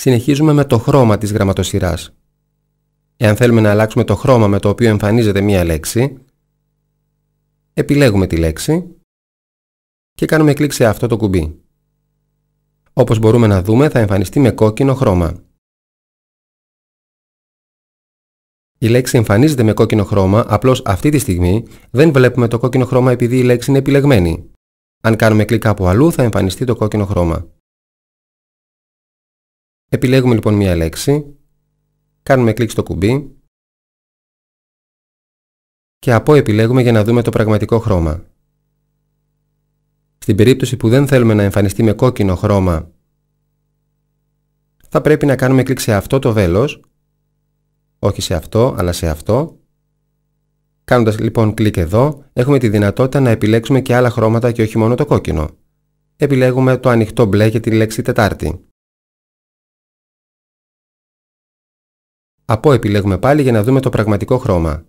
συνεχίζουμε με το χρώμα της γραμματοσυράς. Εάν θέλουμε να αλλάξουμε το χρώμα με το οποίο εμφανίζεται μία λέξη, επιλέγουμε τη λέξη και κάνουμε κλικ σε αυτό το κουμπί. Όπως μπορούμε να δούμε θα εμφανιστεί με κόκκινο χρώμα. Η λέξη εμφανίζεται με κόκκινο χρώμα, απλώς αυτή τη στιγμή δεν βλέπουμε το κόκκινο χρώμα επειδή η λέξη είναι επιλεγμένη. Αν κάνουμε κλικ από αλλού θα εμφανιστεί το κόκκινο χρώμα. Επιλέγουμε λοιπόν μία λέξη, κάνουμε κλικ στο κουμπί και από επιλέγουμε για να δούμε το πραγματικό χρώμα. Στην περίπτωση που δεν θέλουμε να εμφανιστεί με κόκκινο χρώμα θα πρέπει να κάνουμε κλικ σε αυτό το βέλος, όχι σε αυτό αλλά σε αυτό. Κάνοντας λοιπόν κλικ εδώ έχουμε τη δυνατότητα να επιλέξουμε και άλλα χρώματα και όχι μόνο το κόκκινο. Επιλέγουμε το ανοιχτό μπλε για τη λέξη τετάρτη. Από επιλέγουμε πάλι για να δούμε το πραγματικό χρώμα.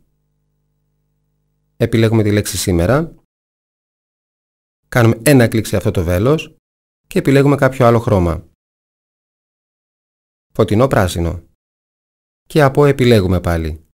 Επιλέγουμε τη λέξη σήμερα. Κάνουμε ένα κλικ σε αυτό το βέλος και επιλέγουμε κάποιο άλλο χρώμα. Φωτεινό πράσινο. Και από επιλέγουμε πάλι.